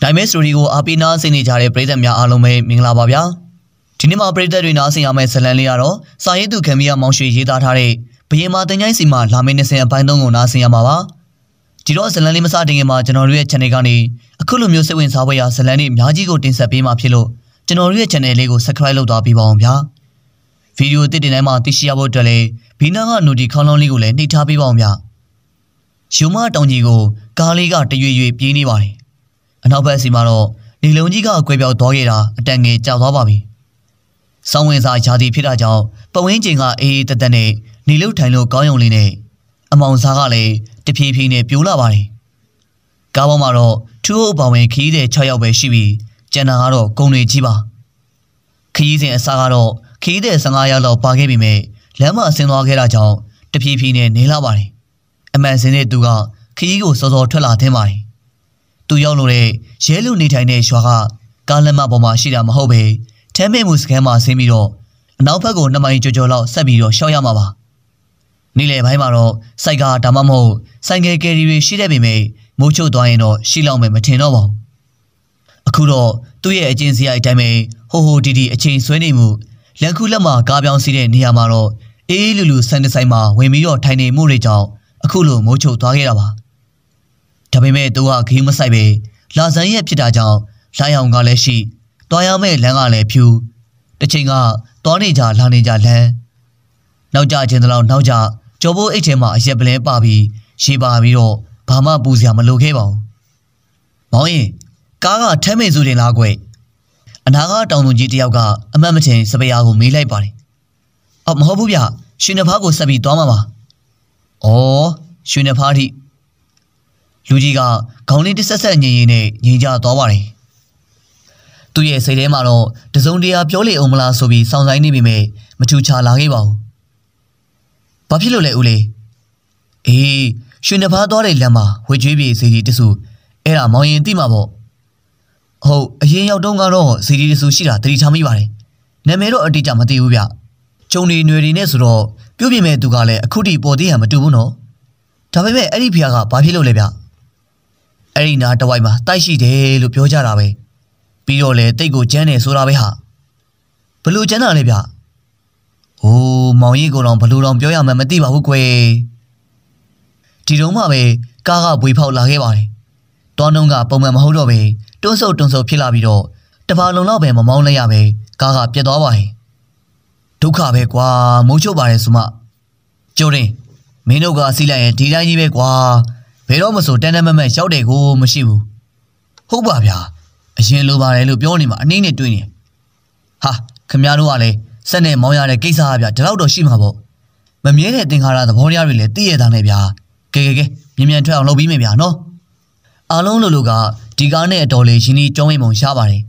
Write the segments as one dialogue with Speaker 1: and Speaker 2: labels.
Speaker 1: ။ဒိုင်မဲစတိုဒီကိုအားပေးနာဆင်နေကြတဲ့ပရိသတ်များအားလုံးပဲမင်္ဂလာပါဗျာ။ဒီနေ့မှာပရိသတ်တွေနားဆင်ရမယ့်ဇလံလေးကတော့စာရေးသူခင်မီယာမောင်ရွှေရေးသားထားတဲ့ဘရင်မာတင်ကြိုင်းစီမှာလာမယ့်နေ့စဉ်အပိုင်းသုံးကိုနားဆင်ရမှာပါ။ဒီတော့ဇလံလေးမစတင်ခင်မှာကျွန်တော်တို့ရဲ့ channel ကနေအခုလိုမျိုးစိတ်ဝင်စားဖွယ်ရာဇလံလေးအများကြီးကိုတင်ဆက်ပေးမှာဖြစ်လို့ကျွန်တော်တို့ရဲ့ channel လေးကို subscribe လုပ်သွားပေးပါအောင်ဗျာ။ဗီဒီယိုတစ်တင်တိုင်းမှာသိရှိရဖို့အတွက်လည်းဘီနာကနိုဒီခေါင်းလုံးလေးကိုလည်းနှိပ်ထားပေးပါအောင်ဗျာ။ယူမတောင်ကြီးကိုကားလေးကတရွေ့ရွေ့ပြေးနေပါတယ်အနောက်ဘက်စီမှာတော့နေလုံးကြီးကကွဲပြောက်သွားခဲ့တာအတန်ငယ်ကြောက်သွားပါပြီ။ဆောင်းဝင်စာရာသီဖြစ်တာကြောင့်ပဝင်းကျင်ကအေးအေးတသက်နဲ့နေလုံးထိုင်လို့ကောင်းယုံလေးနဲ့အမောင်စားကလည်းတဖြည်းဖြည်းနဲ့ပြိုလာပါတယ်။ကားပေါ်မှာတော့သူ့အုပ်ပါဝင်ခီးတဲ့6ယောက်ပဲရှိပြီးကျန်တာကတော့ဂုံတွေကြီးပါ။ခီးစဉ်အစားကတော့ခီးတဲ့15ယောက်လောက်ပါခဲ့ပြီမဲ့လမ်းမဆင်းသွားခဲ့တာကြောင့်တဖြည်းဖြည်းနဲ့နေလာပါတယ်။အမှန်စင်တဲ့သူကခီးကိုစောစောထွက်လာသင်းပါတယ်။သူရောက်လို့တဲ့ရဲလူနေထိုင်တဲ့ရွာကကားလမ်းမပေါ်မှာရှိတာမဟုတ်ပဲထမ်းမဲ့မှုစခန်းမှာဆင်းပြီးတော့အနောက်ဘက်ကိုနှစ်မိုင်ကျော်ကျော်လောက်ဆက်ပြီးတော့ရှောက်ရမှာပါနေ့လယ်ပိုင်းမှာတော့စိုက်ကဒါမှမဟုတ်ဆိုင်ကယ်ကယ်ရီတွေရှိတဲ့ပေမဲ့မိုးချုပ်သွားရင်တော့ရှိလောက်မယ်မထင်တော့ပါဘူးအခုတော့သူ့ရဲ့အကျဉ်းစရာအတိုင်းပဲဟိုဟိုဒီဒီအချိန်ဆွဲနေမှုလက်ခုလက်မှာကားပြောင်းစီးတဲ့နေရာမှာတော့အေးအေးလူလူဆန်တဆိုင်မှာဝင်ပြီးတော့ထိုင်နေမှုတွေကြောင့်အခုလိုမိုးချုပ်သွားခဲ့တာပါဒါပေမဲ့သူကခီးမဆိုင်ပဲလာဇန်ရက်ဖြစ်တာကြောင့်လာရောင်ကလည်းရှိသွားရမယ့်လမ်းကလည်းဖြူတချိန်ကသွားနေကြလာနေကြလမ်းနောက်ကြခြင်းတလောက်နောက်ကြကျော်ဘိုးအိတ်ထဲမှာအရက်ပလဲပါပြီးရေပါပြီးတော့ဘာမှပူစရာမလိုခဲ့ပါဘူး။မောင်ရင်ကားကထမ်းမိစုတင်လားကွ။အနာကတောင်သူကြီးတယောက်ကအမတ်မထင်စပယ်ယာကိုမေးလိုက်ပါတယ်။အော်မဟုတ်ဘူးဗျ။ရွှေနဖားကိုဆက်ပြီးသွားမှာပါ။အော်ရွှေနဖားထိလူကြီးကခေါင်းလေးတစ်ဆက်ဆက်ငြိမ်ငြိမ်နဲ့ငြိမ်ကြသွားပါတယ်။သူ့ရဲ့စိတ်ထဲမှာတော့တစုံတရာပြောလေအောင်မလားဆိုပြီးစောင့်ဆိုင်နေပေမဲ့မချူချာလာခဲ့ပါဘူး။ဘာဖြစ်လို့လဲဦးလေး။အေးရွှေနှဖားသွားတဲ့လမ်းမှာဝှေကျွေးပြေစီကြီးတဆူအဲ့ဒါမောင်ရင်သိမှာပေါ့။ဟုတ်အရင်ရောက်တုန်းကတော့စီကြီးတဆူရှိတာတတိထားမိပါတယ်။နာမည်တော့အတိအကျမသိဘူးဗျ။ကျုံနေຫນွေတွေနဲ့ဆိုတော့ပြုတ်ပြင်မဲ့သူကလည်းအခုထိပေါ်သေးရမတူဘူးနော်။ဒါပေမဲ့အဲ့ဒီဖျားကဘာဖြစ်လို့လဲဗျ။အဲ့ဒီနားတဝိုက်မှာတိုက်ရှိတယ်လို့ပြောကြတာပဲပြီးတော့လေတိတ်ကိုကျန်းတယ်ဆိုတာပဲဟာဘလို့ကျန်းတာလဲဗျ။အိုးမောင်ကြီးကတော့ဘလို့တော့ပြောရမှမသိပါဘူးကွယ်။ဒီတုန်းမှပဲကားကဘွေဖောက်လာခဲ့ပါတယ်။တောင်းတုံးကပုံမှန်မဟုတ်တော့ပဲတွန်းဆုပ်တွန်းဆုပ်ဖြစ်လာပြီးတော့တပါလုံလောက်ပဲမမောင်းလိုက်ရပဲကားကပြတ်သွားပါတယ်။ဒုက္ခပဲကွာမုန်းချုပ်ပါတယ်ဆိုမှကျိုးရင်မင်းတို့ကစီးလိုက်ရင်ဒီတိုင်းကြီးပဲကွာ။ဘယ်တော့မှဆိုတန်တန်မမတ်ရောက်တယ်ကိုမရှိဘူးဟုတ်ပါဗျာအရင်လိုပါတယ်လို့ပြောနေမှာအနှင်းနဲ့တွေ့နေဟာခမရတို့ကလည်းစက်နဲ့မောင်းရတဲ့ကိစ္စအဗျာဒီလောက်တော့ရှိမှာပေါ့မမြဲတဲ့သင်္ခါရသဘောတရားတွေလည်းသိရတာနဲ့ဗျာကဲကဲကဲမြ мян ထွက်အောင်လုပ်ပြီးမယ်ဗျာနော်အားလုံးလိုလိုကဒီကားနဲ့အတော်လေးရင်းနှီးကြောင်းမိန်ပုံရှားပါတယ်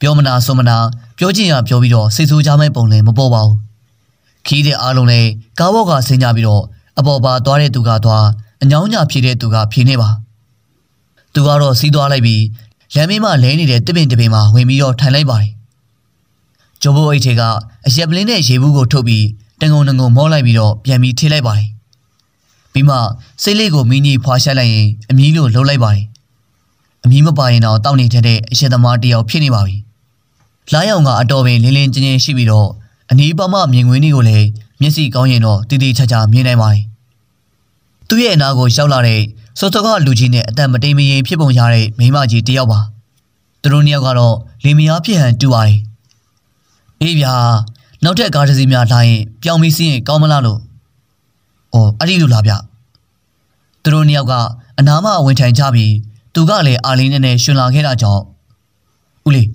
Speaker 1: ပြောမနာဆိုမနာပြောချင်ရပြောပြီးတော့စိတ်ဆိုးကြမဲ့ပုံလည်းမပေါ်ပါဘူးခီးတဲ့အားလုံးလည်းကားဘော့ကဆင်းကြပြီးတော့အပေါ်ပါသွားတဲ့သူကသွားအညောင်းညာဖြေတဲ့သူကဖြေနေပါ သူကတော့စီးသွားလိုက်ပြီးလမ်းမေးမှာလဲနေတဲ့တပင်တပင်မှာဝင်ပြီးတော့ထိုင်လိုက်ပါတယ်ဂျိုဘိုအိတ်ထေကအရက်ပလင်းနဲ့ရေဘူးကိုထုတ်ပြီးတငုံငုံမောလိုက်ပြီးတော့ပြန်ပြီးထိလိုက်ပါတယ်ပြီးမှစိတ်လေးကိုမင်းကြီးဖွာရှာလိုက်ရင်အမီးလိုလှုပ်လိုက်ပါတယ်အမီးမပါရင်တော့တောက်နေတဲ့အရက်သမားတယောက်ဖြစ်နေပါပြီလာရောက်ကအတော်ပင်လင်းလင်းကျင်းကျင်းရှိပြီးတော့အနီးပါးမှမြင်ကွင်းတွေကိုလည်းမျက်စိကောင်းရင်တော့တည်တည်ချာချာမြင်နိုင်ပါတယ်သူ့ရဲ့အနာကိုရောက်လာတဲ့စောစောကလူကြီးနဲ့အသက်မတိမ်မရင်ဖြစ်ပုံရတဲ့မိမကြီးတယောက်ပါသူတို့နှစ်ယောက်ကတော့လေမယားဖြစ်ဟန်တူပါတယ်အေးဗျာနောက်ထပ်ကားတစ်စီးများလာရင် ပြောင်းပြီးစီးရင်ကောင်းမလားလို့အော်အဲ့ဒီလိုလားဗျသူတို့နှစ်ယောက်ကအနာမဝင်ထိုင်ကြပြီး သူကလည်းအာလင်းနဲ့နဲ့ရှင်လာခဲ့တာကြောင့်ဦးလေး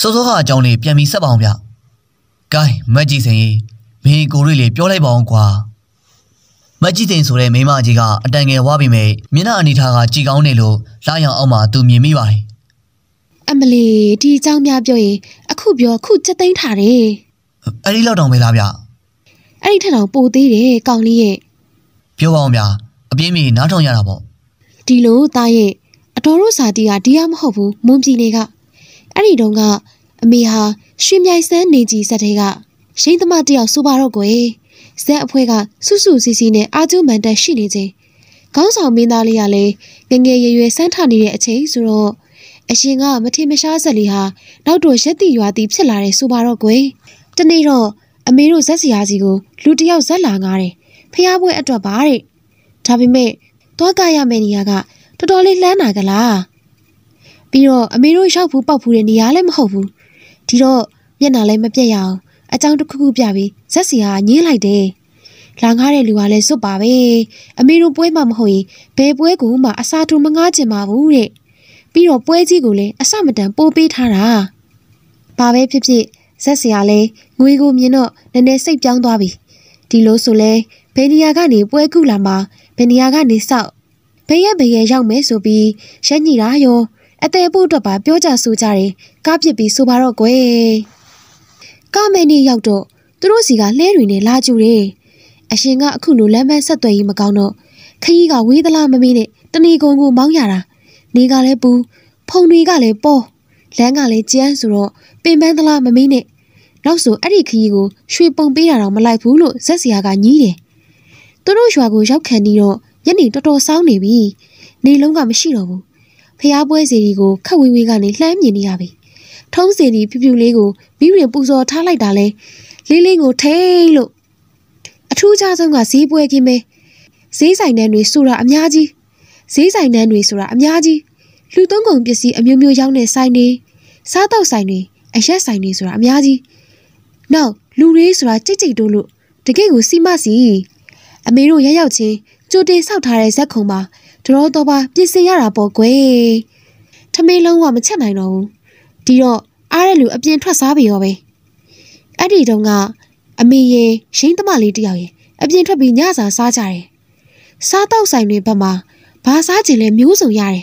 Speaker 1: စောစောကအကြောင်းလေးပြန်ပြီးဆက်ပါအောင်ဗျ gain မက်ကြီးစင်ကြီးမင်းကိုရီလေးပြောလိုက်ပါအောင်ကွာမကြည့်သိန်ဆိုတဲ့မိမကြီးကအတန်ငယ်ဝါပြီမဲ့မျက်နှာအနေထားကကြည်ကောင်းနေလို့လာရောက်အောင်မှသူမြင်မိပါတယ်
Speaker 2: ။အမလီဒီအကြောင်းများပြောရင်အခုပြောခုချက်သိမ်းထားတယ်
Speaker 1: ။အဲ့ဒီလောက်တောင်ပဲလားဗျ
Speaker 2: ။အဲ့ဒီထက်တောင်ပိုသေးတယ်ကောင်လေးရဲ့
Speaker 1: ။ပြောပါအောင်ဗျာအပြင်းပြေနားထောင်ရတာပေါ့
Speaker 2: ။ဒီလိုသားရဲ့အတော်တို့စာတီကဒီရမဟုတ်ဘူးမွန်ပြည်နေကအဲ့ဒီတုန်းကအမေဟာရွှေမြိုင်စန်းနေကြီးစက်ထဲကရှိန်းသမားတယောက်စူပါတော့ကွယ်။ဇက်အဖွဲကစုစုစည်းစည်းနဲ့အာကျူမန်တက်ရှိနေခြင်းခေါင်းဆောင်မင်းသားလေးကလည်းငငယ်ရွယ်ရွယ်စမ်းထနေတဲ့အချိန်ဆိုတော့အရှင်ကမထင်မရှားဇက်လေးဟာနောက်တော့ရက်တိရွာတိဖြစ်လာတယ်ဆိုပါတော့ကွယ်တနေ့တော့အမေတို့ဇက်စရာစီကိုလူတယောက်ဇက်လာငားတယ်ဖျားပွဲအတွက်ပါတဲ့ဒါပေမဲ့သွားကြရမယ့်နေရာကတော်တော်လေးလှမ်းတာကလားပြီးတော့အမေတို့ရောက်ဘူးပောက်ဘူးတဲ့နေရာလည်းမဟုတ်ဘူးဒီတော့မျက်နှာလည်းမပြတ်ရအောင်အကြောင်းတစ်ခုခုပြပြီးဇက်စီဟာညင်းလိုက်တယ်။လာငားတဲ့လူကလည်းစွတ်ပါပဲ။အမေတို့ပွဲမှမဟုတ်ရင်ဘယ်ပွဲကူမှအစာတူမငားချင်ပါဘူးတဲ့။ပြီးတော့ပွဲကြီးကိုလည်းအစမတန်ပိုးပေးထားတာ။ဘာပဲဖြစ်ဖြစ်ဇက်စီကလည်းငွေကိုမြင်တော့နည်းနည်းစိတ်ပြောင်းသွားပြီ။ဒီလိုဆိုလဲဘယ်နေရာကနေပွဲကူလာမှာဘယ်နေရာကနေစောက်ဘယ်ရက်ဘယ်ရက်ရောက်မယ်ဆိုပြီးရက်ညီတာရောအသေးဖို့အတွက်ပါပြောကြဆိုကြတယ်ကားပြစ်ပြီးဆိုပါတော့ကွယ်ကမဲ့နေရောက်တော့သူတို့စီကလှဲတွေနဲ့လာကြူတယ်အရှင်ကအခုလိုလမ်းမဆက်သွယ်ရေးမကောင်းတော့ခရီးကဝေးသလားမမေးနဲ့တဏီကုံကိုမောင်းရတာနေကလည်းပူဖုန်တွေကလည်းပေါ်လမ်းကလည်းကျန်းဆိုတော့ပင်ပန်းသလားမမေးနဲ့နောက်ဆိုအဲ့ဒီခရီးကိုရွှေပုံပေးတာတော့မလိုက်ဘူးလို့ဇက်စရာကညည်းတယ်သူတို့ရွာကိုရောက်ခံပြီးတော့ညနေတော်တော်စောင်းနေပြီနေလုံးကမရှိတော့ဘူးဖျားပွဲစီတွေကိုခက်ဝေးဝေးကနေလှမ်းမြင်နေရပြီ။ထုံးစင်ဒီဖြူဖြူလေးကိုမိရင်ပူဇော်ထားလိုက်တာလဲလေးလေးကိုထိတ်လို့အထူးခြားဆုံးကဈေးပွဲခင်းပဲဈေးဆိုင်တန်းတွေဆိုတာအများကြီးဈေးဆိုင်တန်းတွေဆိုတာအများကြီးလူသုံးကုန်ပစ္စည်းအမျိုးမျိုးရောင်းတဲ့ဆိုင်တွေစားတောက်ဆိုင်တွေအရက်ဆိုင်တွေဆိုတာအများကြီးနောက်လူတွေဆိုတာကြိတ်ကြိတ်တို့လို့တကယ့်ကိုစီမစီအမေတို့ရရောက်ချင်းကြိုတင်ဆောက်ထားတဲ့ဇက်ခုံမှာဒရောတော်ပါပြင်ဆင်ရတာပေါ့ကွယ်ထမင်းလုံးကမချက်နိုင်တော့ဘူးဒီတော့အားတဲ့လူအပြင်ထွက်စားပြီရောပဲအဲ့ဒီတုန်းကအမေရေရင်းသမလေးတယောက်ရေအပြင်ထွက်ပြီးညစာစားကြတယ်စားတော့ဆိုင်တွေဘက်မှာဘာစားချင်လဲမျိုးစုံရတယ်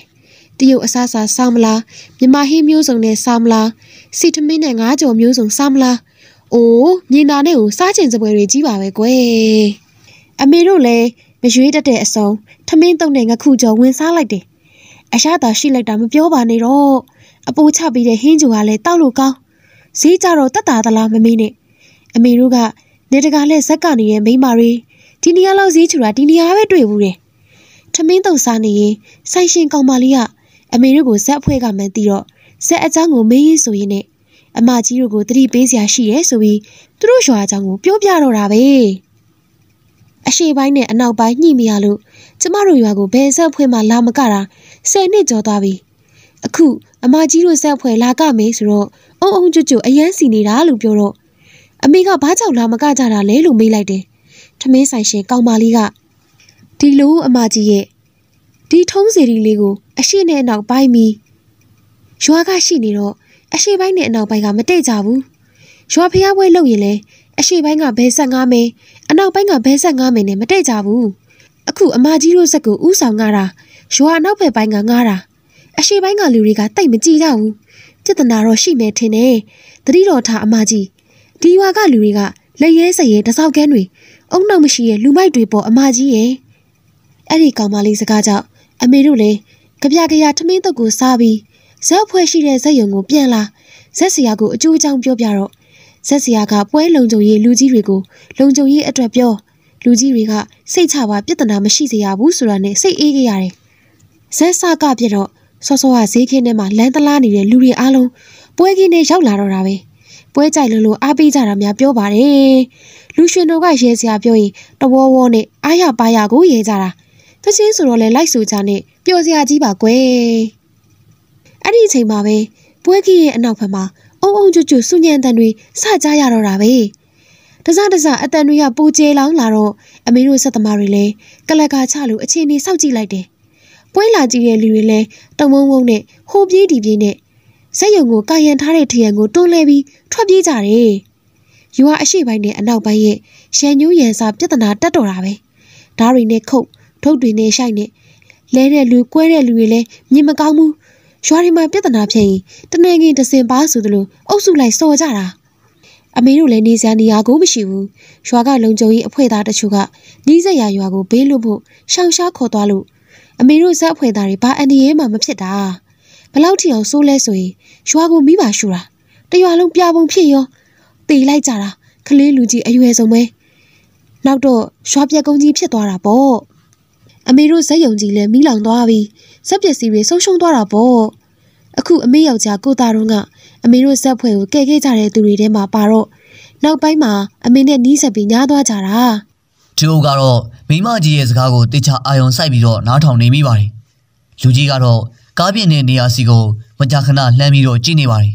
Speaker 2: တရုတ်အစားစားစားမလားမြန်မာဟင်းမျိုးစုံနဲ့စားမလားစီထမင်းနဲ့ငါးကြော်မျိုးစုံစားမလားအိုးမြင်တာနဲ့ကိုစားချင်စပွဲတွေကြီးပါပဲကွယ်အမေတို့လည်းမရွေးတတ်တဲ့အစုံ ထမင်းတုံနဲ့ငခုကြော်ဝင်စားလိုက်တယ်အရသာရှိလိုက်တာမပြောပါနဲ့တော့အပိုးချပြီးတဲ့ဟင်းဂျူကလည်းတောက်လို့ကောင်းဈေးကြတော့တက်တာသလားမမေးနဲ့အမေတို့ကနေတကာနဲ့ဇက်ကနေတဲ့မိမာတွေဒီနေရာလောက်ဈေးချူတာဒီနေရာပဲတွေ့ဘူးတယ်ထမင်းတုံစားနေရင်ဆိုင်ရှင်ကောင်မလေးကအမေတို့ကိုဇက်အဖွဲကမှန်သိတော့ဇက်အကြောင်းကိုမေးရင်ဆိုရင်နဲ့အမကြီးတို့ကိုတတိပေးစရာရှိတယ်ဆိုပြီးသူတို့ရွာအကြောင်းကိုပြောပြတော့တာပဲအရှိပိုင်းနဲ့အနောက်ပိုင်းညှိမရလို့ကျမတို့ရွာကိုဘယ်ဇက်အဖွဲမှလာမကတာ၁၀နှစ်ကျော်သွားပြီအခုအမကြီးတို့ဆက်ဖွဲ့လာကမေးဆိုတော့အုံအုံကျွတ်ကျွတ်အယမ်းစီနေတာလို့ပြောတော့အမေကဘာကြောင့်လာမကကြတာလဲလို့မေးလိုက်တယ်။ထမင်းဆိုင်ရှင်ကောင်မလေးကဒီလိုအမကြီးရဲ့ဒီထုံးစီရီလေးကိုအရှိနဲ့အနောက်ပိုင်းပြီးရွာကရှိနေတော့အရှိပိုင်းနဲ့အနောက်ပိုင်းကမတိတ်ကြဘူး။ရွာဖျားပွဲလုပ်ရင်လဲအရှိပိုင်းကဘဲ15မဲအနောက်ပိုင်းကဘဲ15မဲနဲ့မတိတ်ကြဘူး။အခုအမကြီးတို့ဇက်ကိုဥဆောင်ငားတာရွာအနောက်ဘက်ပိုင်းကငားတာ။အရှိပိုင်းကလူတွေကတိတ်မကြည်ကြဘူးပြဿနာတော့ရှိမယ်ထင်တယ်တတိတော်ထားအမကြီးဒီဝါကလူတွေကလက်ရဲစရဲတစောက်ကန်းတွေအုံနောက်မရှိရဲ့လူမိုက်တွေပေါ်အမကြီးရဲ့အဲ့ဒီကောင်မလေးစကားကြောင့်အမေတို့လည်းကြပြကြရထမင်းတုပ်ကိုစားပြီးဇက်ဖွဲ့ရှိတဲ့ဇက်ယုံကိုပြန်လာဇက်ဆရာကိုအကျိုးအကြောင်းပြောပြတော့ဇက်ဆရာကပွဲလုံကြုံရေးလူကြီးတွေကိုလုံကြုံရေးအတွက်ပြောလူကြီးတွေကစိတ်ချပါပြဿနာမရှိစေရဘူးဆိုတာနဲ့စိတ်အေးကြရတယ်ဇက်ဆကပြတော့စောစောကဈေးခင်းထဲမှာလမ်းတလားနေတဲ့လူတွေအားလုံးပွဲခင်းထဲရောက်လာတော့တာပဲပွဲကြိုက်လို့လို့အားပေးကြတာများပြောပါတယ်လူရှင်တို့ကရဲစရာပြောရင်တဝေါဝေါနဲ့အားရပါရကိုရဲကြတာတချင်းဆိုတော့လေလိုက်ဆိုကြနဲ့ပျော်စရာကြီးပါကွယ်အဲ့ဒီအချိန်မှာပဲပွဲခင်းရဲ့အနောက်ဘက်မှာအုံအုံကျွတ်ကျွတ်စုညံတန်တွေစကြရတော့တာပဲတစတစအတန်တွေကပူကျဲလောင်းလာတော့အမေတို့ဆက်သမားတွေလည်းကလကာချလို့အချိန်နေစောက်ကြည့်လိုက်တယ်ပွဲလာကြည့်တဲ့လူတွေလည်းတမုံမုံနဲ့ဟိုပြေးဒီပြေးနဲ့ဇက်ယုံကိုကာယံထားတဲ့ထရံကိုတွန်းလဲပြီးထွက်ပြေးကြတယ်။ယူဟာအရှိပိုင်းနဲ့အနောက်ပိုင်းရဲ့ရန်ညူးရန်စာပြဿနာတက်တော်တာပဲ။ဓာရီနဲ့ခုတ်ထုတ်တွေနဲ့ရှိုက်နဲ့လဲတဲ့လူ၊ကွဲတဲ့လူတွေလည်းမြင်မကောင်းဘူး။ရွာတွေမှာပြဿနာဖြစ်ရင်တနေငင်တစင်ပါဆိုသလိုအုပ်စုလိုက်စော်ကြတာ။အမေတို့လည်းနေစရာနေရာကိုမရှိဘူး။ရွာကလုံခြုံရေးအဖွဲ့သားတချို့ကနှီးစက်ရရွာကိုဘေးလွတ်ဖို့ရှောင်ရှားခေါ်သွားလို့အမေတို့ဇက်အဖွဲ့သားတွေဘာအန္တရာယ်မှမဖြစ်တာဘလောက်ထိအောင်ဆိုးလဲဆိုရင်ရွာကိုမိပါရှူတာတရွာလုံးပြာပုံဖြစ်ရောတေလိုက်ကြတာကလေးလူကြီးအရွယ်ဆုံးပဲနောက်တော့ရွာပြက်ကုန်းကြီးဖြစ်သွားတာပေါ့အမေတို့ဇက်ယုံကြီးလည်းမိလောင်သွားပြီဇက်ပစ္စည်းတွေဆုံးရှုံးသွားတာပေါ့အခုအမေယောက်ျားကိုသားတို့ကအမေတို့ဇက်ဖွဲ့ကိုကယ်ခဲ့ကြတဲ့သူတွေထဲမှာပါတော့နောက်ပိုင်းမှာအမေနဲ့နီးစပ်ပြီးညားသွားကြတာ
Speaker 1: ကျွန်ုပ်ကတော့မိမကြီးရဲ့စကားကိုတေချာအာယုံစိုက်ပြီးတော့နားထောင်နေမိပါတယ်။လူကြီးကတော့ကားပြင်းတဲ့နေရာစီကိုမကြာခဏလှမ်းပြီးတော့ကြည့်နေပါတယ်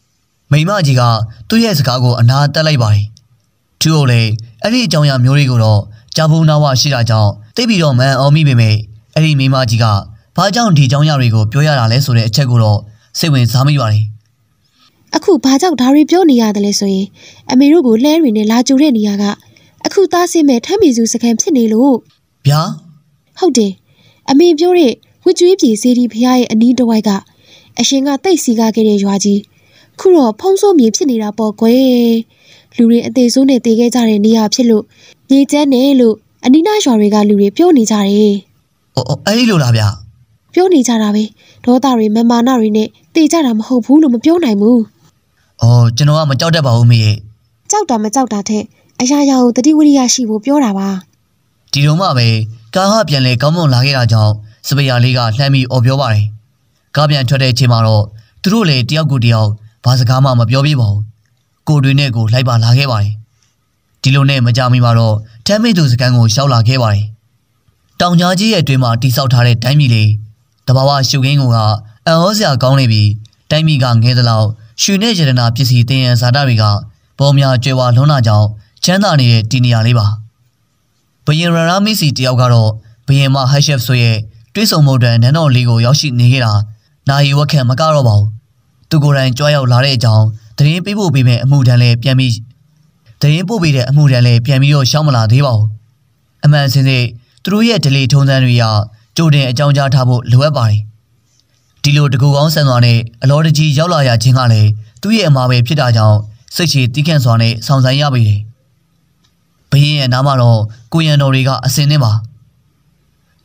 Speaker 1: ။မိမကြီးကသူ့ရဲ့စကားကိုအနာတက်လိုက်ပါတယ်။သူ့ကိုလည်းအဲ့ဒီအကြောင်းအရာမျိုးတွေကိုတော့ကြာဘူးနာဝရှိတာကြောင့်သိပြီးတော့မန်အောင်မိပေမဲ့အဲ့ဒီမိမကြီးကဘာကြောင့်ဒီအကြောင်းအရာတွေကိုပြောရတာလဲဆိုတဲ့အချက်ကိုတော့စိတ်ဝင်စားမိပါတယ်
Speaker 2: ။အခုဘာကြောင့်ဒါတွေပြောနေရတယ်လဲဆိုရင် အမေတို့ကိုလှဲရီနဲ့လာကြိုတဲ့နေရာကအခုသားစစ်မဲ့ထမ်းမီစုစကန်ဖြစ်နေလို့ဗျာဟုတ်တယ်အမေပြောတဲ့ဝစ်ကျွေးပြေစေဒီဖရားရဲ့အနီးတစ်ဝိုက်ကအရှင်က တိတ်စီကားခဲ့တဲ့ရွာကြီးခုတော့ဖုံးဆိုးမြေဖြစ်နေတာပေါ့ကွယ်လူတွေအသေးဆိုးနဲ့တေခဲ့ကြတဲ့နေရာဖြစ်လို့မြေကျန်းတယ်လို့အနီးနားရွာတွေကလူတွေပြောနေကြတယ်အော်အဲ့လိုလားဗျာပြောနေကြတာပဲဒေါသတွေမမာနတွေနဲ့တေကြတာမဟုတ်ဘူးလို့မပြောနိုင်ဘူး
Speaker 1: အော်ကျွန်တော်ကမကြောက်တတ်ပါဘူးမေ
Speaker 2: ကြောက်တာမကြောက်တာထက်အရာရာကိုတတိဝိရိယရှိဖို့ပြောတာပါ
Speaker 1: ဒီတော့မှပဲကာဟပြန်လဲကောင်းမွန်လာခဲ့တာကြောင့်စပယ်ယာလေးကလှမ်းပြီးအော်ပြောပါတယ်ကားပြန်ထွက်တဲ့အချိန်မှာတော့သူတို့လည်းတယောက်ကိုတယောက်ဘာစကားမှမပြောပြပါဘူးကိုတွင်နဲ့ကိုလိုက်ပါလာခဲ့ပါတယ်ဒီလိုနဲ့မကြမီမှာတော့ထမ်းမိသူစကန်ကိုရှောက်လာခဲ့ပါတယ်တောင်ကြားကြီးရဲ့အတွင်းမှာတိဆောက်ထားတဲ့တိုင်းပြည်လေးတဘာဝရှုခင်းကအံ့ဩစရာကောင်းနေပြီးတိုင်းပြည်ကငဲသလောက်ရွှေနဲ့ရတနာပစ္စည်းတင်ရန်ဇာတာတွေက ပေါ်များကျွဲဝါလွန်းလာကြောင်းချမ်းသာနေတဲ့ဒီနေရာလေးပါ။ဘယင်ရရာမီစီတယောက်ကတော့ဘယင်မဟက်ရှက်ဆိုရဲ့တွေးဆုံမှုတန်နန်းတော်လေးကိုရောက်ရှိနေခဲ့တာနိုင်ဝက်ခံမကတော့ပါဘူး။သူကိုယ်တိုင်ကြွားရောက်လာတဲ့အကြောင်းသတင်းပေးဖို့ပေးမဲ့အမှုတန်းလည်းပြန်ပြီးသတင်းပို့ပေးတဲ့အမှုတန်းလည်းပြန်ပြီးတော့ရှောင်းမလာသေးပါဘူး။အမှန်စင်စစ်သူတို့ရဲ့ delay ထုံးစံတွေရကြိုတင်အကြောင်းကြားထားဖို့လိုအပ်ပါတယ်။ဒီလိုတကူကောင်းဆန်စွာနဲ့အလောတကြီးရောက်လာရခြင်းကလည်းသူ့ရဲ့အမှားပဲဖြစ်တာကြောင့်စိတ်ရှိတိခန့်စွာနဲ့ဆောင်ဆိုင်ရပေတယ်ဘရင်ရဲ့နားမှာတော့ကိုရန်တော်တွေကအစင်နေပါ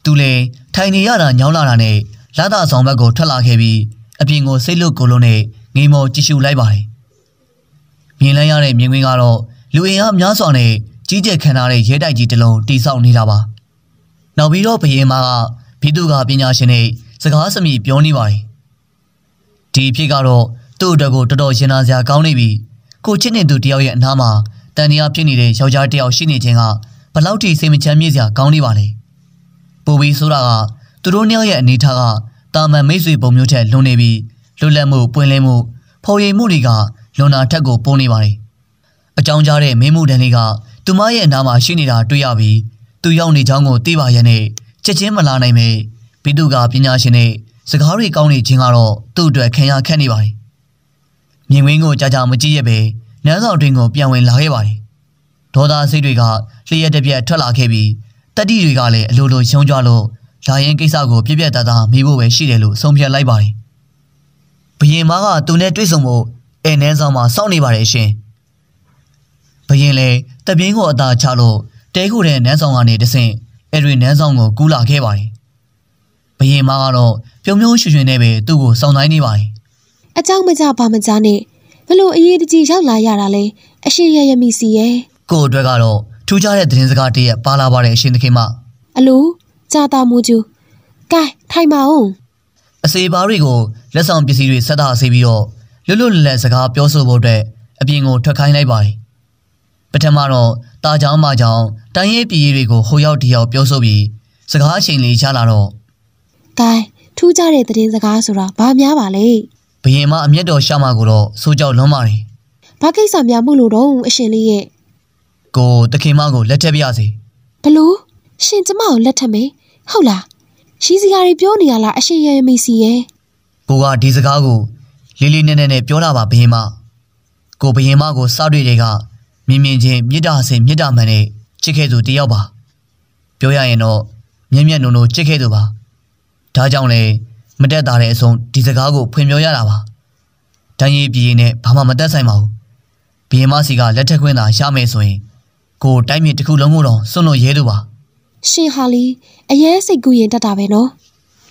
Speaker 1: သူလည်းထိုင်နေရတာညောင်းလာတာနဲ့လာတာဆောင်ဘက်ကိုထွက်လာခဲ့ပြီးအပြင်ကိုစိတ်လုကိုလုံးနဲ့ငိမ်မော်ကြည့်ရှုလိုက်ပါတယ်မြင်လိုက်ရတဲ့မြင်ကွင်းကတော့လူအင်အားများစွာနဲ့ကြီးကျယ်ခမ်းနားတဲ့ရဲတိုက်ကြီးတစ်လုံးတိဆောက်နေတာပါနောက်ပြီးတော့ဘရင်မကဘိသူကပညာရှင်နဲ့စကားစမိပြောနေပါတယ်ဒီဖြစ်ကတော့သူ့အတွက်ကိုတော်တော်ရင်နာစရာကောင်းနေပြီကိုချစ်နေသူတယောက်ရဲ့အနားမှာတန်တရားဖြစ်နေတဲ့ယောက်ျားတစ်ယောက်ရှိနေခြင်းကဘလောက်ထိစိတ်မချမ်းမြေ့စရာကောင်းနေပါလဲပူပြီးဆိုတာကသူတို့နှစ်ယောက်ရဲ့အနေထားကတာမန်မိတ်ဆွေပုံမျိုးထက်လွန်နေပြီးလွတ်လပ်မှုပွင့်လင်းမှုဖော်ရိမ်မှုတွေကလွန်တာထက်ကိုပိုနေပါလေအကြောင်းကြားတဲ့မင်းမှုတန်လေးကသူမရဲ့အနာမှာရှိနေတာတွေ့ရပြီးသူရောက်နေကြောင်းကိုသိပါရဲ့နဲ့ချက်ချင်းမလာနိုင်ပေဘိတုကပညာရှင်နဲ့စကားတွေကောင်းနေခြင်းကတော့သူ့အတွက်ခံရခက်နေပါလေမြင်ဝင်းကိုကြာကြာမကြည့်ရပဲလမ်းဆောင်အတွင်းကိုပြန်ဝင်လာခဲ့ပါတယ်။ဒေါသစိတ်တွေကလျှက်တပြက်ထွက်လာခဲ့ပြီးတတိတွေကလည်းအလိုလိုရှုံးကြလို့လာရင်ကိစ္စကိုပြပြတတ်တာမေးဖို့ပဲရှိတယ်လို့ဆုံးဖြတ်လိုက်ပါတယ်။ဘရင်မကသူနဲ့တွေ့ဆုံဖို့အဲနန်းဆောင်မှာစောင့်နေပါတယ်ရှင်။ဘရင်လည်းတပင်းကိုအသာချလို့တဲခုတဲ့နန်းဆောင်ကနေတဆင့်အဲရီနန်းဆောင်ကိုကူးလာခဲ့ပါတယ်။ဘရင်မကတော့ပြုံမျိုးရွှင်ရွှင်နဲ့ပဲသူ့ကိုစောင့်ဆိုင်နေပါ
Speaker 2: တယ်။အကြောင်းမကြဘာမကြနဲ့ဘလို့အရေးတကြီးရောက်လာရတာလဲအရှင်ရရမီစီရဲ့
Speaker 1: ကိုအတွက်ကတော့ထူးခြားတဲ့သတင်းစကားတည်းရဲ့ပါလာပါတဲ့အရှင်သခင်မ
Speaker 2: အလိုကြာတာမူကျူကဲထိုင်ပါဦးအစေပါတွေကိုလက်ဆောင်ပ
Speaker 1: စ္စည်းတွေဆက်တာဆေးပြီးတော့လွတ်လွတ်လပ်လပ်စကားပြောဆိုဖို့အတွက်အပြင်ကိုထွက်ခိုင်းလိုက်ပါတယ်ပထမတော့တာချောင်းမချောင်းတိုင်းရဲပြည်တွေကိုဟိုရောက်ဒီရောက်ပြောဆိုပြီးစကားအချိန်လေးချလာတော့
Speaker 2: ကဲထူးခြားတဲ့သတင်းစကားဆိုတာဘာများပါလဲ
Speaker 1: ဘရင်မအမျက်တော်ရှာမှာကိုတော့စိုးကြောက်လွန်းပါတယ်
Speaker 2: ။ဘာကိစ္စများမို့လို့တော့အရှင်လေးရဲ့
Speaker 1: ကိုတခင်မကိုလက်ထက်ပြရစီ
Speaker 2: ဘလို့ရှင်ကျမကိုလက်ထက်မေးဟုတ်လားရှိစကားတွေပြောနေရလားအရှင်ရမီစီရဲ့ကိုကဒီစ
Speaker 1: ကားကိုလေးလေးနက်နက်နဲ့ပြောတာပါဘရင်မကိုဘရင်မကိုစားတွေ့တွေကမြင်မြင်ချင်းမြစ်တာစင်မြစ်တာမှန်နဲ့ချစ်ခဲ့သူတယောက်ပါပြောရရင်တော့မြင့်မြတ်နုံနုံချစ်ခဲ့သူပါဒါကြောင့်လဲမတက်တာတဲ့အဆုံးဒီစကားကိုဖွင့်ပြောရတာပါ။တန်ရီပြည်ရင်နဲ့ဘာမှမတက်ဆိုင်ပါဘူး။ဘီရင်မစီကလက်ထက်ခွင်းသာရမယ်ဆိုရင် ကိုတိုင်းပြည်တစ်ခုလုံးကိုတော့စွန့်လို့ရဲသူပါ
Speaker 2: ။ရှင်ဟာလီအရေးစိတ်ကူးရင်တက်တာပဲနော်။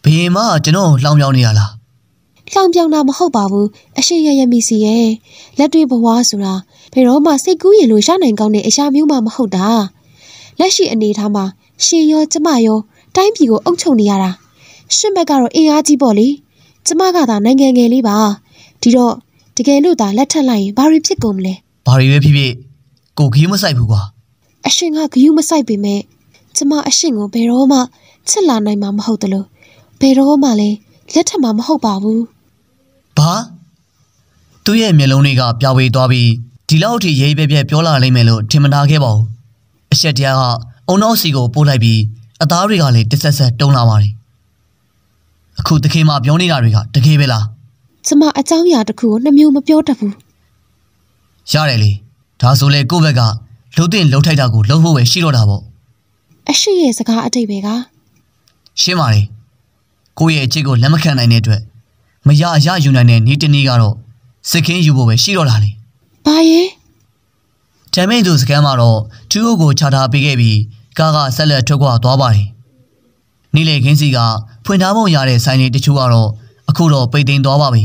Speaker 1: ဘီရင်မကကျွန်တော်လှောင်ပြောင်းနေရလား
Speaker 2: ။လှောင်ပြောင်းတာမဟုတ်ပါဘူး။အရှင်ရရမီစီရဲ့လက်တွေ့ဘဝဆိုတာဘယ်တော့မှစိတ်ကူးရင်လို့ရနိုင်ကောင်းတဲ့အရာမျိုးမှမဟုတ်တာ။လက်ရှိအနေအထားမှာရှင်ရောကျမရောတိုင်းပြည်ကိုအုပ်ချုပ်နေရတာရှင့်ဘက်ကတော့အင်အားကြီးပေါ့လေကျမကသာနိုင်ငံငယ်လေးပါဒီတော့တကယ်လို့သာလက်ထပ်လိုက်ရင်ဘာတွေဖြစ်ကုန်မလဲ
Speaker 1: ဘာတွေပဲဖြစ်ဖြစ်ကိုဂီးမဆိုင်ဘူးကွာ
Speaker 2: အရှင်ကဂီးမဆိုင်ပေမဲ့ကျမအရှင်ကိုဘယ်တော့မှချစ်လာနိုင်မှာမဟုတ်တလို့ဘယ်တော့မှလည်းလက်ထပ်မှာမဟုတ်ပါဘူးဘာ
Speaker 1: သူ့ရဲ့မျက်လုံးတွေကပြာဝေသွားပြီးဒီလောက်ထိရေးပဲပြဲပြောလာလိမ့်မယ်လို့ထင်မထားခဲ့ပါဘူးအရှက်တရားကအုံနောက်စီကိုပို့လိုက်ပြီးအသားတွေကလည်းတဆက်ဆက်တုံးလာပါတယ်အခုတခင်မပြောနေတာတွေကတကယ်ပဲလား
Speaker 2: ကျမအကြောင်းအရာတစ်ခုကိုနှမျိုးမပြောတတ်ဘူး
Speaker 1: ရတယ်လေဒါဆိုလေကိုယ့်ဘက်ကလှုပ်တင်လှုပ်ထိုက်တာကိုလှုပ်ဖို့ပဲရှိတော့တာပေါ့
Speaker 2: အရှိရဲ့စကားအတိတ်ပဲက
Speaker 1: ရှင်းပါလေကိုယ့်ရဲ့အချစ်ကိုလက်မခံနိုင်တဲ့အတွက်မရရယူနိုင်တဲ့နေ့တနေ့ကတော့စခင်ယူဖို့ပဲရှိတော့တာလေဘာရဲ့တမိန်သူစကမ်းမှာတော့သူ့ကိုခြားထားပေးခဲ့ပြီးကားကဆက်လက်ထွက်ခွာသွားပါတယ်နေလေခင်းစီကဖွင့်ထားပုံရတဲ့ဆိုင်တွေတချို့ကတော့အခုတော့ပိတ်သိမ်းသွားပါပြီ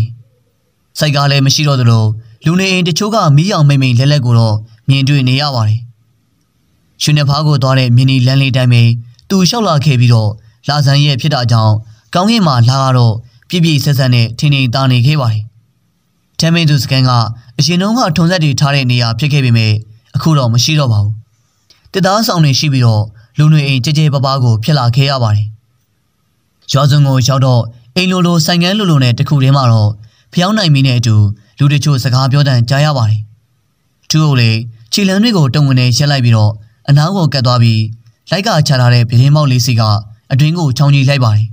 Speaker 1: ။စိုက်ကလည်းမရှိတော့သလိုလူနေအိမ်တချို့ကမီးရောင်မိမ့်မိန်လက်လက်ကိုတော့မြင်တွေ့နေရပါတယ်။ရွှေနဖားကိုသွားတဲ့မြင်းဒီလမ်းလေးတိုင်းပဲသူလျှောက်လာခဲ့ပြီးတော့လာဆန်ရဲ့ဖြစ်တာကြောင့်ကောင်းကင်မှာလာကတော့ပြပြဆက်ဆက်နဲ့ထင်းထင်းတာနေခဲ့ပါတယ်။တမင်းသူစကန်ကအရင်တုန်းကထုံဆက်တွေထားတဲ့နေရာဖြစ်ခဲ့ပေမဲ့အခုတော့မရှိတော့ပါဘူး။တစ်သားဆောင်တွေရှိပြီးတော့လူနေအိမ်ကြဲကြဲပပကိုဖြစ်လာခဲ့ရပါတယ်ရွာစုံကိုရောက်တော့အိမ်လိုလိုဆိုင်ကန်းလိုလိုနဲ့တခုတည်းမှာတော့ဖျောင်းနိုင်မင်းနဲ့အတူလူတချို့စကားပြောတန်ကြားရပါတယ်။သူ့ကိုလေခြေလမ်းတွေကိုတုံဝင်နေရက်လိုက်ပြီးတော့အနားကိုကတ်သွားပြီးလိုက်ကချထားတဲ့ပြင်းမောက်လေးစီကအတွင်းကိုချောင်းကြီးလိုက်ပါတယ်။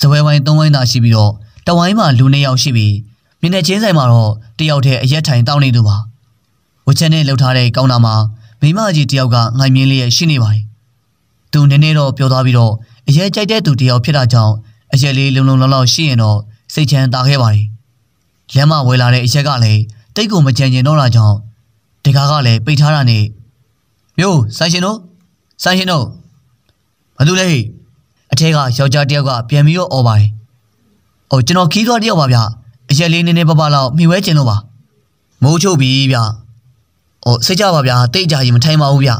Speaker 1: ဇပွဲဝိုင်းသုံးဝိုင်းသာရှိပြီးတော့တဝိုင်းမှာလူနှစ်ယောက်ရှိပြီးမြင်းနဲ့ချင်းဆိုင်မှာတော့တယောက်တည်းအရက်ထိုင်တောင်းနေသူပါ။ဝချက်နဲ့လှုပ်ထားတဲ့ကောင်းတာမှာမိမကြီးတယောက်ကငိုင်မြင်းလေးရဲ့ရှိနေပါတယ်။သူနည်းနည်းတော့ပြောသွားပြီးတော့အရေးကြိုက်တဲ့သူတယောက်ဖြစ်တာကြောင့်အရက်လေးလုံလုံလောက်လောက်ရှိရင်တော့စိတ်ချမ်းသာခဲ့ပါတယ်။လမ်းမဝဲလာတဲ့အရက်ကလည်းတိတ်ကိုမကြံကျင်တော့တာကြောင့်တကားကလည်းပိတ်ထားတာနဲ့မျိုးဆိုင်ရှင်တို့ဆိုင်ရှင်တို့ဘာလို့လဲအထက်ကယောက်ျားတယောက်ကပြန်ပြီးတော့អော်ပါတယ်။အော်ကျွန်တော်ခီးသွားတယောက်ပါဗျ။အရက်လေးနည်းနည်းပါးပါးလောက်မှီဝဲကျင်တော့ပါ။မိုးချုပ်ပြီဗျ။အော်စိတ်ကြပါဗျာတိတ်ကြရင်မထိုင်ပါဘူးဗျ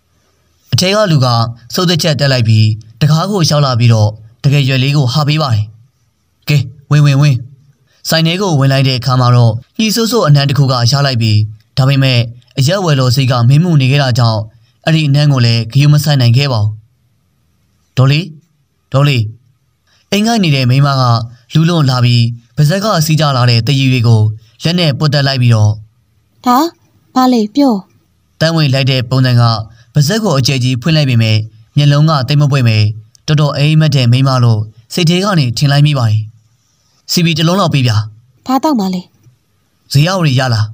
Speaker 1: ။အထက်ကလူကစိုးတဲ့ချက်တက်လိုက်ပြီးတကားကိုရောက်လာပြီးတော့တကယ်ရွယ်လေးကိုဟာပေးပါတယ်။ကဲဝင်ဝင်ဝင်ဆိုင်ထဲကိုဝင်လိုက်တဲ့အခါမှာတော့ညီဆိုးဆိုးအနံတစ်ခုကရလိုက်ပြီးဒါပေမဲ့အရက်ဝယ်လို့စိတ်ကမင်းမှုနေခဲ့တာကြောင့်အဲ့ဒီအနံကိုလည်းဂယုမဆိုင်နိုင်ခဲ့ပါဘူး။ဒေါ်လေးဒေါ်လေးအိမ်ကနေတဲ့မိန်းမကလူလွန်လာပြီးပါဇက်ကစီးကြလာတဲ့တည်ရီတွေကိုလက်နဲ့ပုတ်တက်လိုက်ပြီးတော့ဟာဘာလဲပြောတန်းဝင်လိုက်တဲ့ပုံစံကပါဇက်ကိုအကျဲကြီးဖွင့်လိုက်ပေမဲ့မျက်လုံးကတိတ်မပွင့်ပဲတော်တော်အိမ်မက်တဲ့မိမလို့စိတ်ထဲကနေထင်လိုက်မိပါတယ်စီဘီတလုံးလောက်ပေးပြဘာတော့မှလဲဇေယောက်တွေရလား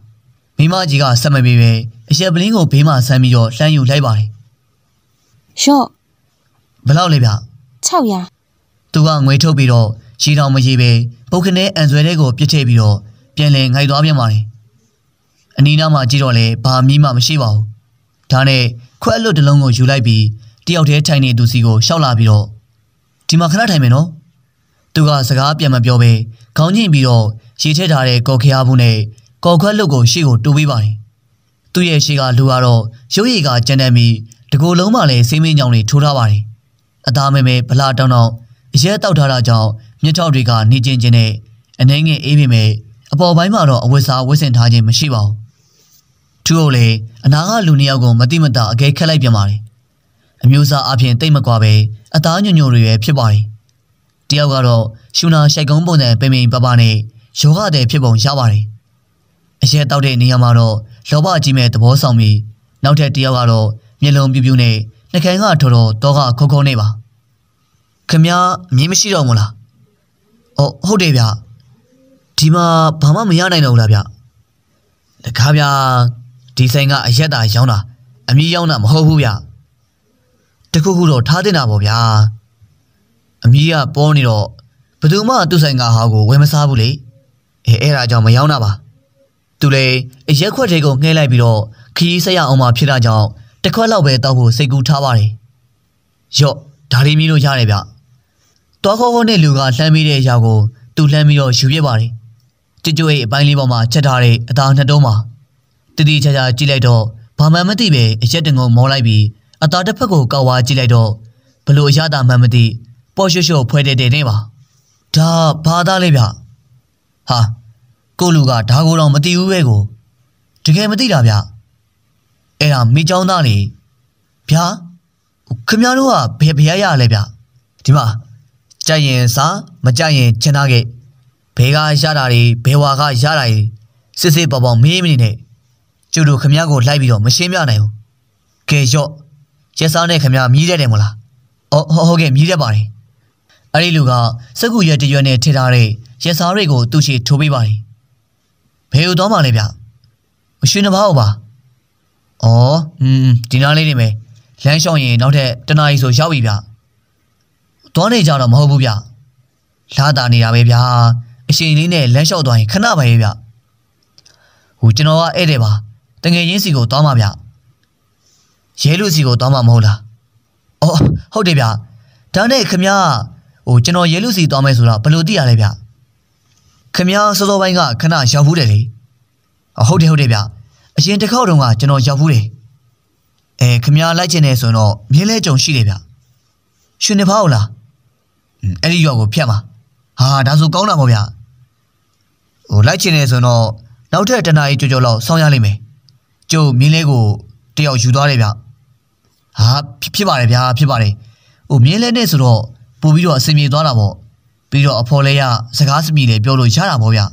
Speaker 1: မိမကြီးကဆက်မပေးပဲအရက်ပလင်းကိုဘေးမှာဆမ်းပြီးတော့လှမ်းယူလိုက်ပါတယ်ရှော့ဘလောက်လဲဗျ600သူကငွေထုတ်ပြီးတော့ရေတောင်မရေပဲပုတ်ခနဲအန်ဆွဲတဲ့ကို ပြစ်ထည့်ပြီးတော့ပြန်လဲငိုက်သွားပြန်ပါတယ်အနီးနားမှာကြည့်တော့လဲဘာမီးမှမရှိပါဘူးဒါနဲ့ခွက်အလွတ်တစ်လုံးကိုယူလိုက်ပြီးတယောက်တည်းထိုင်နေသူစီကိုရှောက်လာပြီးတော့ဒီမှာခဏထိုင်မယ်နော်သူကစကားပြန်မပြောဘဲခေါင်းညှိပြီးတော့ရေထည့်ထားတဲ့ကော်ခရားဘူးနဲ့ကော်ခွက်လုတ်ကိုရှေ့ကိုတိုးပေးပါတယ်သူ့ရဲ့ရှေ့ကလူကတော့ရုပ်ရည်ကကြမ်းတမ်းပြီးတကိုယ်လုံးမှလည်းစိမင်းညောင်တွေထိုးထားပါတယ်အသားမဲမဲဗလာတောင်းတောင်းအရဲတောက်ထားတာကြောင့်မျက်ထောက်တွေကနေကျင်ကျင်နဲ့အနှဲငယ်အေးပေမဲ့အပေါ်ပိုင်းမှာတော့အဝတ်စားဝတ်ဆင်ထားခြင်းမရှိပါဘူးသူ့ကိုလေအနာကလူနှစ်ယောက်ကိုမတိမတာအကဲခက်လိုက်ပြန်ပါတယ်အမျိုးအစားအပြင်တိတ်မကွာပဲအသားညိုညိုတွေပဲဖြစ်ပါတယ်။တယောက်ကတော့ရှူနာရှိုက်ကုန်းပုံစံပင်ပင်ပပနဲ့ယောဂတဲ့ဖြစ်ပုံရပါတယ်။အရက်တောက်တဲ့နေရာမှာတော့လောဘကြီးမဲ့သဘောဆောင်ပြီးနောက်ထပ်တယောက်ကတော့မျက်လုံးပြူးပြူးနဲ့နှကင်ကထော်တော်တော့ကခုံခုံနေပါ။ခမမြင်မရှိတော့မလား။အော်ဟုတ်တယ်ဗျ။ဒီမှာဘာမှမရနိုင်တော့ဘူးလားဗျ။တကားဗျာဒီဆိုင်ကအရက်တာရောင်းတာအမြည်ရောင်းတာမဟုတ်ဘူးဗျ။တခုခုတော့ထားတင်တာပေါ့ဗျာအမီးကပေါ်နေတော့ဘယ်သူမှသူ့ဆိုင်ကဟာကိုဝယ်မစားဘူးလေအဲအဲ့ဒါကြောင့်မရောက်တာပါသူလည်းအရက်ခွက်တွေကိုငှဲလိုက်ပြီးတော့ခီးဆက်ရအောင်မှဖြစ်တာကြောင့်တစ်ခွက်လောက်ပဲတောက်ဖို့စိတ်ကူးထားပါတယ်ရော့ဒါရီမီလို့ရတယ်ဗျတွားခေါခေါနဲ့လူကလှမ်းမိတဲ့အရာကိုသူလှမ်းပြီးတော့ယူပြပါတယ်ကြွကြွရဲ့အပိုင်းလေးပေါ်မှာချက်ထားတဲ့အသားနှစ်တုံးမှာတတိချာချာကြည့်လိုက်တော့ဘာမှမသိပဲအရက်တင်ကိုမောလိုက်ပြီးအသာတစ်ဖက်ကိုကောက်ဝါကြည့်လိုက်တော့ဘလို့အရသာမှန်မသိပေါ်ရွှွှွဖွဲတဲ့တဲ့နေပါဒါဘာသားလဲဗျဟာကိုလူကဒါကိုတော့မသိဘူးပဲကိုတကယ်မသိတာဗျအဲ့ဒါမိเจ้าသားလေဗျာခင်ဗျားတို့ကဘယ်ဘရရလဲဗျဒီမှာကြိုက်ရင်စားမကြိုက်ရင်ချင်သားခဲ့ဘဲကရတာတွေဘဲဝါကရတာတွေစစ်စစ်ပေါပေါမေးမနေနဲ့ကျုပ်တို့ခမရကိုလိုက်ပြီးတော့မရှင်းပြနိုင်ဘူးကဲရော့ရက်စားနဲ့ခမမြည်တတ်တယ်မလားအော်ဟုတ်ဟုတ်ကဲ့မြည်တတ်ပါတယ်အဲ့ဒီလူကစကုရက်တရွနဲ့ထထားတဲ့ရက်စားတွေကိုသူ့ရှေ့ထိုးပေးပါတယ်ဘယ်လိုသွားမှလဲဗျမရွှေနှဘာဟုတ်ပါအော်อืมဒီနားလေးနေမယ်လမ်းလျှောက်ရင်နောက်ထပ်တနားကြီးဆိုရောက်ပြီဗျသွားနေကြတော့မဟုတ်ဘူးဗျလာတာနေတာပဲဗျာအရှင်လေးနဲ့လမ်းလျှောက်သွားရင်ခဏပါရဲ့ဗျဟိုကျွန်တော်ကဧည့်တယ်ပါတငယ်ချင်းစီကိုသွားမှာဗျရဲလူစီကိုသွားမှာမဟုတ်လား။အော်ဟုတ်တယ်ဗျ။ဒါနဲ့ခမရဟိုကျွန်တော်ရဲလူစီသွားမယ်ဆိုတာဘယ်လိုသိရလဲဗျ။ခမရစောစောပိုင်းကခဏရောက်ဘူးတယ်လေ။ဟုတ်တယ်ဟုတ်တယ်ဗျ။အရင်တစ်ခေါက်တုန်းကကျွန်တော်ရောက်ဘူးတယ်။အဲခမရလိုက်ချင်တယ်ဆိုတော့မြင်းလဲကြုံရှိတယ်ဗျ။ရွှေနေဖောက်လား။အဲ့ဒီရွာကိုဖျက်မှာ။ဟာဒါဆိုကောင်းတာပေါ့ဗျ။ဟိုလိုက်ချင်တယ်ဆိုတော့နောက်ထပ်တနားကြီးကြော်ကြော်လောက်ဆောင်းရလိမ့်မယ်။ကျုပ်မြင်းလေးကိုတယောက်ယူသွားတယ်ဗျ။ဟာဖြစ်ပါတယ်ဗျာဖြစ်ပါတယ်ဟိုမြင်းလဲနဲ့ဆိုတော့ပို့ပြီးတော့အစင်ပြေသွားတာပေါ့ပြီးတော့အဖော်လဲရစကားစမြည်လဲပြောလို့ရတာပေါ့ဗျာ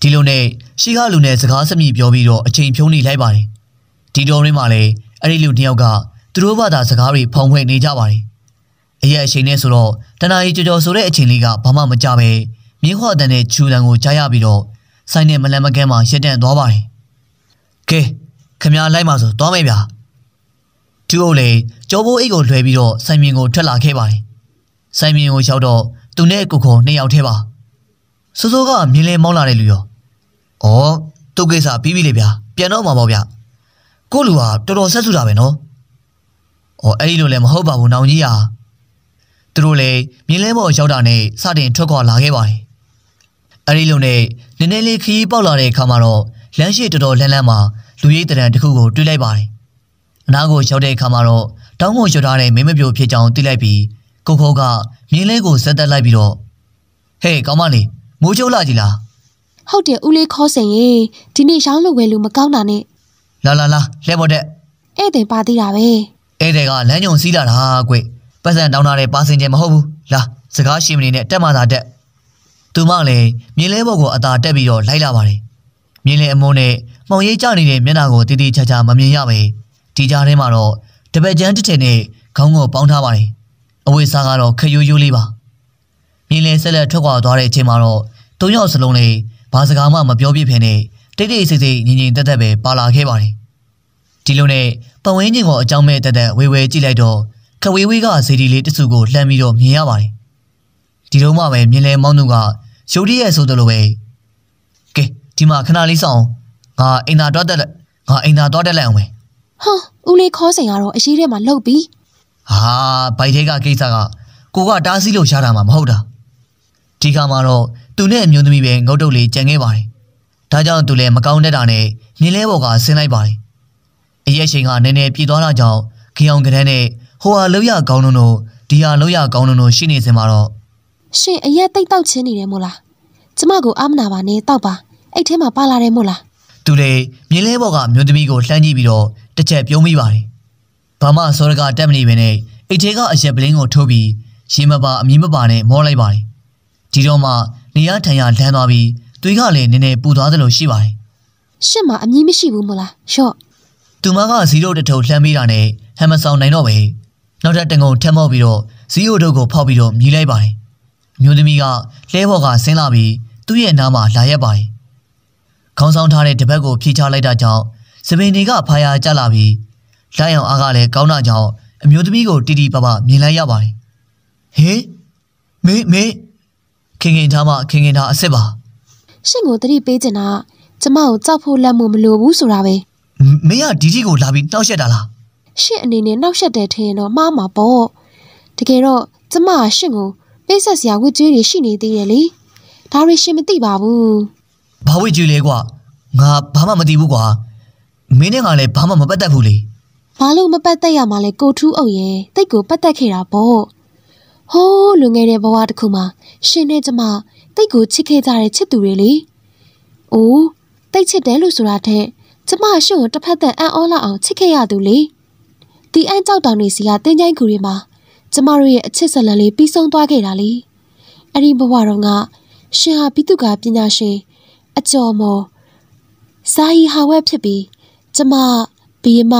Speaker 1: ဒီလိုနဲ့ရှိခလူနဲ့စကားစမြည်ပြောပြီးတော့အချိန်ဖြုံးနေလိုက်ပါတယ်ဒီတော်ရင်းမှာလဲအဲ့ဒီလူတယောက်ကသူတို့ဘာသာစကားတွေဖောင်းဖွဲ့နေကြပါတယ်အရက်အချိန်နဲ့ဆိုတော့တနာရီကြော်ကြော်ဆိုတဲ့အချိန်လေးကဘာမှမကြပဲမြင်းခေါ်တန်တဲ့ချူတန်ကိုကြားရပြီးတော့ဆိုင်နဲ့မလန်မကဲမှာရက်တန့်သွားပါတယ်ကဲခမရလိုက်ပါဆိုသွားမယ်ဗျာသူတို့လည်းကြောဘိုးအိတ်ကိုလွှဲပြီးတော့ဆိုင်မြင်ကိုထွက်လာခဲ့ပါတယ်။ဆိုင်မြင်ကိုရောက်တော့သူနဲ့ကိုကိုနှစ်ယောက်ထဲပါ။စိုးစိုးကမြင်လဲမောင်းလာတဲ့လူရော။အော်သူကိစ္စပြီးပြီလေဗျာပြန်တော့မှာပေါ့ဗျာ။ကို့လူဟာတော်တော်ဆက်စုတာပဲနော်။အော်အဲ့ဒီလိုလည်းမဟုတ်ပါဘူးနောင်ကြီးဟာ။သူတို့လည်းမြင်လဲပေါ်ရောက်တာနဲ့စတင်ထွက်ခွာလာခဲ့ပါတယ်။အဲ့ဒီလိုနဲ့နည်းနည်းလေးခရီးပေါက်လာတဲ့အခါမှာတော့လမ်းရှိတော်တော်လန်းလန်းမှာလူရိတ်တရံတစ်ခုကိုတွေ့လိုက်ပါတယ်အနားကိုရောက်တဲ့အခါမှာတော့တောင်းကိုရွတ်ထားတဲ့မင်းမပြိုဖြစ်ကြောင်သိလိုက်ပြီးကိုခိုးကမြင်းလေးကိုဆက်တက်လိုက်ပြီးတော့ဟေးကောင်းမလေးမိုးချုပ်လာကြည်လား
Speaker 2: ဟုတ်တယ်ဦးလေးခေါ်စင်ရေဒီနေ့ရောင်းလို့ဝယ်လို့မကောင်းတာနဲ့
Speaker 1: လာလာလာလှဲပေါ်တဲ့
Speaker 2: ဧည့်သည်ပါသေးတာပဲဧည့်
Speaker 1: သည်ကလမ်းညုံစီးလာတာကွပတ်စံတောင်းထားတဲ့ပါစင်ကျင်မဟုတ်ဘူးလာစကားရှိမနေနဲ့တက်မှသာတက်သူမလည်းမြင်းလဲဘော်ကိုအသာတက်ပြီးတော့လိုက်လာပါတယ်မြင်းလဲအမုန်းနဲ့မှုံရိပ်ကြနေတဲ့မျက်နှာကိုတည်တည်ချာချာမမြင်ရပါဘူးဒီကြားထဲမှာတော့တပက်ကျန်းတစ်ထည်နဲ့ခေါင်းကိုပေါင်းထားပါတယ်အဝေးစားကတော့ခရိုးရိုးလေးပါမြင်းလဲဆက်လက်ထွက်ခွာသွားတဲ့အချိန်မှာတော့သုံးယောက်စလုံးလေးဘာစကားမှမပြောပြဖြစ်နဲ့တိတ်တိတ်ဆိတ်ဆိတ်ငြိမ်ငြိမ်သက်သက်ပဲပါလာခဲ့ပါတယ်ဒီလိုနဲ့ပဝင်းချင်းကိုအကြောင်းမဲ့တက်တက်ဝေဝေကြည့်လိုက်တော့ခဝေဝေးကဇီဒီလေးတစုကိုလှမ်းပြီးတော့မြင်ရပါတယ်ဒီတော့မှပဲမြင်းလဲမောင်းသူကရုတ်တရက်ဆိုတယ်လို့ပဲကဲဒီမှာခဏလေးစောင့်ငါအိမ်သာတော့တက်ငါအိမ်သာတော့တက်လိုက်အောင်ပဲ
Speaker 2: ဟမ်ဦးလေးခေါ်စိန်ကတော့အရေးထဲမှာလှုပ်ပြီး
Speaker 1: ဟာဘိုက်ထဲကကိစ္စကကိုကတားဆီးလို့ရတာမှမဟုတ်တာဒီခါမှာတော့သူနဲ့အမျိုးသမီးပဲငုတ်တုတ်လေးကြံခဲ့ပါတယ်ဒါကြောင့်သူလည်းမကောင်းတတ်တာနဲ့မြင်းလဲပေါ်ကဆင်းလိုက်ပါတယ်အရက်ချိန်ကနည်းနည်းပြေးသွားတာကြောင့်ခေအောင်ကတန်းနဲ့ဟိုဟာလောက်ရကောင်းတို့ဒီဟာလောက်ရကောင်းတို့ရှိနေစင်မှာတော့
Speaker 2: ရှင်အရက်တိတ်တောက်ချင်းနေတယ်မို့လားကျမကိုအာမနာပါနဲ့တောက်ပါအဲ့ထဲမှာပါလာတယ်မို့လား
Speaker 1: သူလေမြင်းလဲဘော်ကမြို့သမီးကိုလှမ်းကြည့်ပြီးတော့တစ်ချက်ပြုံးမိပါတယ်။ဘာမှစောရကတက်မနေပဲနဲ့အိတ်သေးကအရက်ပလင်းကိုထုတ်ပြီးရေမပါအမီးမပါနဲ့မောလိုက်ပါတယ်။ဒီတော့မှနေရထိုင်ရလမ်းသွားပြီးသွေးကလည်းနည်းနည်းပူသွားသလိုရှိပါတယ်
Speaker 2: ။ရှင့်မှာအမီးမရှိဘူးမလား။
Speaker 1: ရော့။သူမကဇီရိုတထုပ်လှမ်းမိတာနဲ့ဟမ်မဆောင်နိုင်တော့ပဲ။နောက်ထပ်တငုံထက်မော့ပြီးတော့ဇီရိုတို့ကိုဖောက်ပြီးတော့မြည်လိုက်ပါတယ်။မြို့သမီးကလဲဘော်ကဆင်းလာပြီးသူ့ရဲ့နားမှာလာရက်ပါတယ်ခေါင်းဆောင်ထားတဲ့တပတ်ကိုဖြေချလိုက်တာကြောင့်စပင်တွေကဖာယာကျလာပြီးလက်ရောင်အားကလည်းကောင်းတာကြောင့်အမျိုးသမီးကိုတီတီပပမြင်လိုက်ရပါတယ်။ဟေးမေမေခင်ခင်သားမခင်ခင်သားအစ်စ်ပါ
Speaker 2: ။ရှင်ကိုတတိပေးချင်တာကျမကိုကြောက်ဖို့လက်မမလိုဘူးဆိုတာပဲ
Speaker 1: ။မင်းကဒီကြီးကိုလာပြီးနှောက်ရက်တာလား
Speaker 2: ။ရှင်အနေနဲ့နှောက်ရက်တယ်ထင်ရင်တော့မှားမှာပေါ့။တကယ်တော့ကျမကရှင်ကိုပိတ်ဆက်စရာဝတ်ကြွေးတွေရှိနေသေးတယ်လေ။ဒါတွေရှင်မသိပါဘူး။
Speaker 1: ဘာဝိတ်ကြီးလေကွာငါဘာမှမသိဘူးကွာမင်းနဲ့ငါလည်းဘာမှမပတ်သက်ဘူးလေ
Speaker 2: ဘာလို့မပတ်သက်ရမှာလဲကိုထူးအုပ်ရဲ့တိတ်ကိုပတ်သက်ခဲ့တာပေါ့ဟိုးလွန်ခဲ့တဲ့ဘဝတစ်ခုမှာရှင်နဲ့ကျမတိတ်ကိုချစ်ခဲ့ကြတဲ့ချစ်သူတွေလေအိုးတိတ်ချစ်တယ်လို့ဆိုတာထက်ကျမရှင်ကိုတစ်ဖက်သက်အံ့ဩလာအောင်ချစ်ခဲ့ရသူလေဒီအံ့ကြောက်တောင်နေစီကတင်းကျိုင်းကူတွေမှာကျမတို့ရဲ့အချစ်ဇလန်လေးပြီးဆုံးသွားခဲ့တာလေအဲ့ဒီဘဝတော့ကရှင်ဟာဘိတုကပညာရှင်အကျော်မော်စာဟီဟာဝက်ဖြစ်ပြီးကျမဘေးမ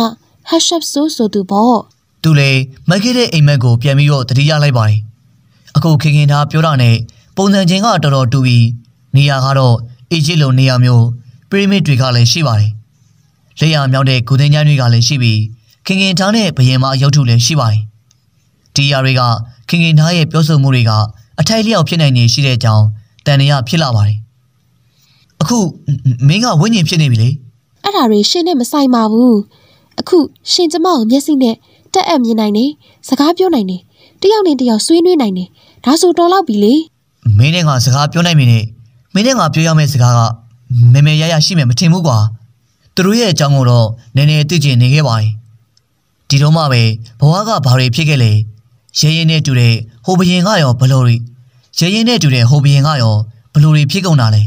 Speaker 2: ဟက်ရှပ်ဆိုးဆိုသူပေါ့
Speaker 1: သူလေမိုက်ခဲ့တဲ့အိမ်မက်ကိုပြန်ပြီးတော့တတိရလိုက်ပါတယ်အခုခင်ခင်သားပြောတာနဲ့ပုံစံချင်းကတော်တော်တူပြီးနေရာကတော့အေဂျစ်လိုနေရာမျိုးပရီမစ်တွေကလည်းရှိပါတယ်လက်ရမြောက်တဲ့ဂူသင်းကျမ်းတွေကလည်းရှိပြီးခင်ခင်သားနဲ့ဘယင်မအရုပ်ထုလည်းရှိပါတယ်ဒီရာတွေကခင်ခင်သားရဲ့ပြောဆိုမှုတွေကအထိုက်လျောက်ဖြစ်နိုင်နေရှိတဲ့အကြောင်းတန်ရရဖြစ်လာပါတယ်အခုမင်းကဝိညာဉ်ဖြစ်နေပြီလေ
Speaker 2: အဲ့ဒါတွေရှင်နဲ့မဆိုင်ပါဘူးအခုရှင်ကျမကိုမျက်စိနဲ့တက်အပ်မြင်နိုင်နေစကားပြောနိုင်နေတယောက်နဲ့တယောက်ဆွေးနွေးနိုင်နေဒါဆိုတော်လောက်ပြီလေ
Speaker 1: မင်းနဲ့ငါစကားပြောနိုင်မင်းနဲ့မင်းနဲ့ငါပြောရမယ့်စကားကမေမေရရရှိမယ်မထင်ဘူးကွာသူတို့ရဲ့အကြောင်းကိုတော့နည်းနည်းသိကျင်နေခဲ့ပါရင်ဒီတော့မှပဲဘဝကဘာတွေဖြစ်ခဲ့လဲရဲရင်နဲ့တူတဲ့ဟိုဘရင်ကရောဘလို့တွေရဲရင်နဲ့တူတဲ့ဟိုဘရင်ကရောဘလို့တွေဖြစ်ကုန်တာလဲ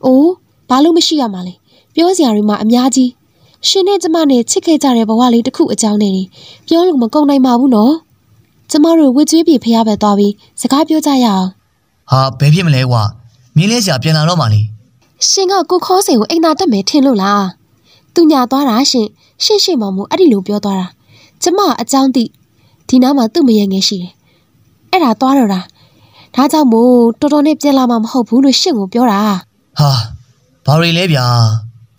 Speaker 2: ။အိုးဘာလို့မရှိရမှာလဲ။ပြောစရာတွေမှအများကြီး။ရှင်နဲ့ကျမနဲ့ချစ်ခဲ့ကြတဲ့ဘဝလေးတစ်ခုအကြောင်းနဲ့ပြောလို့မကုန်နိုင်ပါဘူးနော်။ကျမတို့ဝစ်ကြွေးပြေဖျားပဲသွားပြီးစကားပြောကြရအောင်
Speaker 1: ။ဟာဘယ်ဖြစ်မလဲကွာ။မင်းလဲစရာပြန်လာတော့မှလေ
Speaker 2: ။ရှင်ကကိုခေါ်စိန်ကိုအိမ်သာတက်မယ်ထင်လို့လား။သူညာသွားတာရှင်။ရှင့်ရှင့်မောင်မအဲ့ဒီလိုပြောသွားတာ။ကျမအကြောင်းသိဒီနားမှာသူ့မရငယ်ရှိတယ်။အဲ့ဒါသွားတော့တာ။ဒါကြောင့်မို့တော်တော်နဲ့ပြန်လာမှာမဟုတ်ဘူးလို့ရှင့်ကိုပြောတာ။ဟာဘာတွေလဲဗျာ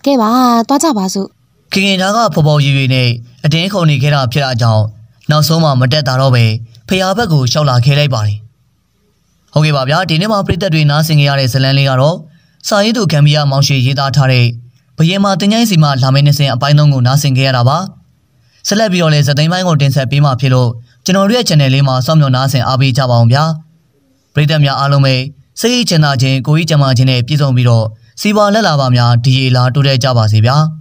Speaker 2: ကဲပါသွားကြပါစို့
Speaker 1: ခင်ခင်သားကပေါ်ပေါ်ရည်ရည်နဲ့အတင်းခုန်နေခဲ့တာဖြစ်တာကြောင့်နောက်ဆုံးမှမတက်တာတော့ပဲဖျားဘက်ကိုရှောက်လာခဲလိုက်ပါတယ်ဟုတ်ကဲ့ပါဗျာဒီနေ့မှာပြည်သက်တွေနားဆင်ကြရတဲ့ဇလန်းလေးကတော့စာရေးသူဂမ်ဘီယာမောင်ရွှေရေးသားထားတဲ့ဘရင်မာတင်ကြိုင်းစီမှာလာမယ့်နေ့စဉ်အပိုင်းသုံးကိုနားဆင်ကြရတာပါဆက်လက်ပြီးတော့လည်းဇသိမ်းပိုင်းကိုတင်ဆက်ပေးမှာဖြစ်လို့ကျွန်တော်တို့ရဲ့ channel လေးမှာစောင့်မျှော်နားဆင်အားပေးကြပါအောင်ဗျာပြည်သက်များအားလုံးပဲစိတ်ချမ်းသာခြင်းကိုယ်ကြီးကျန်းမာခြင်းနဲ့ပြည့်စုံပြီးတော့စီပွားလက်လာပါများဒီရေလာတိုးတက်ကြပါစေဗျာ။